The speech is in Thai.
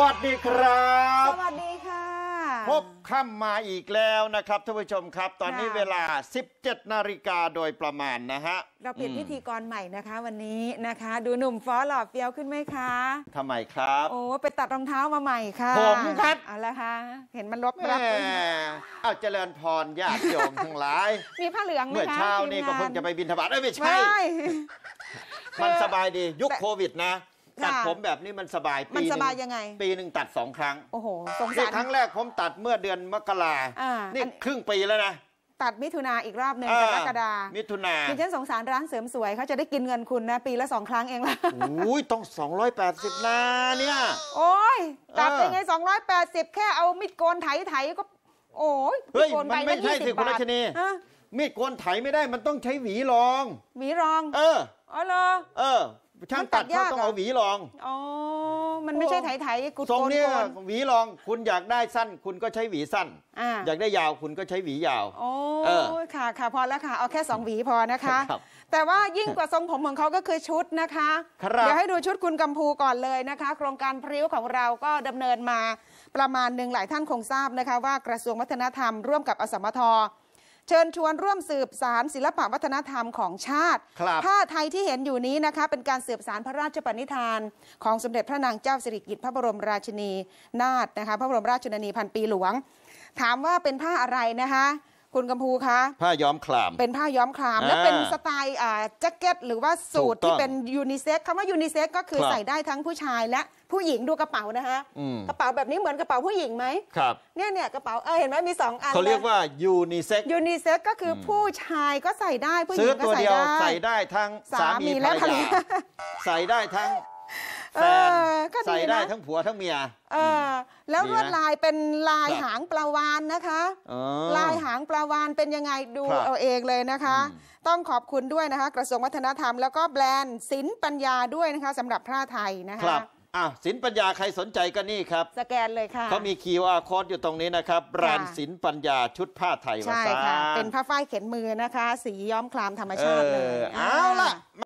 วัสดีครับ สวัสดีค่ะ พบค่ำมาอีกแล้วนะครับท่านผู้ชมครับ ตอนนี้เวลา 17นาฬิกาโดยประมาณนะฮะ เราเปลี่ยนพิธีกรใหม่นะคะ วันนี้นะคะ ดูหนุ่มฟอหล่อเฟี้ยวขึ้นไหมคะ ทำไมครับ โอ้ ไปตัดรองเท้ามาใหม่ค่ะ ผมครับ เอาละค่ะ เห็นมันลบรับเอาเจริญพรญาติโยมทั้งหลาย มีผ้าเหลืองไหมคะเมื่อเช้านี่ก็เพิ่งจะไปบินธบาตไม่ใช่มันสบายดียุคโควิดนะตัดผมแบบนี้มันสบายปีมันสบายยังไงปีหนึ่งตัดสองครั้งโอ้โหสงสารครั้งแรกผมตัดเมื่อเดือนมกราอ่านี่ครึ่งปีแล้วนะตัดมิถุนาอีกรอบหนึ่งกรกฎามิถุนาคือฉันสงสารร้านเสริมสวยเขาจะได้กินเงินคุณนะ ปีละสองครั้งเองละอุ้ยต้อง 280นาเนี่ยโอ้ยตัดยังไง 280 แค่เอามิดโกนไถไถก็ โอ้ยเฮ้ยมันไม่ใช่สิคุณราชนีมีดโกนไถไม่ได้มันต้องใช้หวีรอง หวีรอง เออ อ๋อเหรอ เออ ช่างตัดเขาต้องเอาหวีรอง อ๋อ มันไม่ใช่ไถไถกุดโกนทรงเนี้ยหวีรอง คุณอยากได้สั้น คุณก็ใช้หวีสั้น อยากได้ยาวคุณก็ใช้หวียาวโอ้ค่ะค่ะพอแล้วค่ะ เอาแค่สองหวีพอนะคะ แต่ว่ายิ่งกว่าทรงผมของเขาก็คือชุดนะคะ เดี๋ยวให้ดูชุดคุณกัมพูก่อนเลยนะคะ โครงการพริ้วของเราก็ดำเนินมาประมาณหนึ่งหลายท่านคงทราบนะคะ ว่ากระทรวงวัฒนธรรม ร่วมกับอสมทเชิญชวนร่วมสืบสาร ศิลปวัฒนธรรมของชาติ ผ้าไทยที่เห็นอยู่นี้นะคะเป็นการสืบสารพระราชปณิธาน ของสมเด็จพระนางเจ้าสิริกิติ์พระบรมราชินีนาถนะคะพระบรมราชชนนีพันปีหลวง ถามว่าเป็นผ้าอะไรนะคะคุณกัมพูคะผ้าย้อมคลาม เป็นผ้าย้อมคลามและเป็นสไตล์แจ็คเก็ตหรือว่าสูทที่เป็นยูนิเซ็กคำว่ายูนิเซ็กก็คือใส่ได้ทั้งผู้ชายและผู้หญิงดูกระเป๋านะคะ กระเป๋าแบบนี้เหมือนกระเป๋าผู้หญิงไหมครับเนี่ยเนี่ยกระเป๋าเออเห็นไหมมีสองอันเขาเรียกว่ายูนิเซ็กยูนิเซ็กก็คือผู้ชายก็ใส่ได้ผู้หญิงก็ใส่ได้ใส่ได้ทั้งสามีและภรรยาใส่ได้ทั้ง็ดีใส่ได้นะทั้งผัวทั้งเมียเออ แล้วลวดลายเป็นลายหางปลาวานนะคะ ลายหางปลาวานเป็นยังไงดูเอาเองเลยนะคะ ต้องขอบคุณด้วยนะคะ กระทรวงวัฒนธรรมแล้วก็แบรนด์สินปัญญาด้วยนะคะสำหรับผ้าไทยนะคคะรับอ่ะสินปัญญาใครสนใจก็นี่ครับ สแกนเลยค่ะเขามีคีย์ว่าโค้ดอยู่ตรงนี้นะครับแบรนด์สินปัญญาชุดผ้าไทยใช่ค่ะเป็นผ้าฝ้ายเข็นมือนะคะ สีย้อมคลามธรรมชาติเลยเอาล่ะ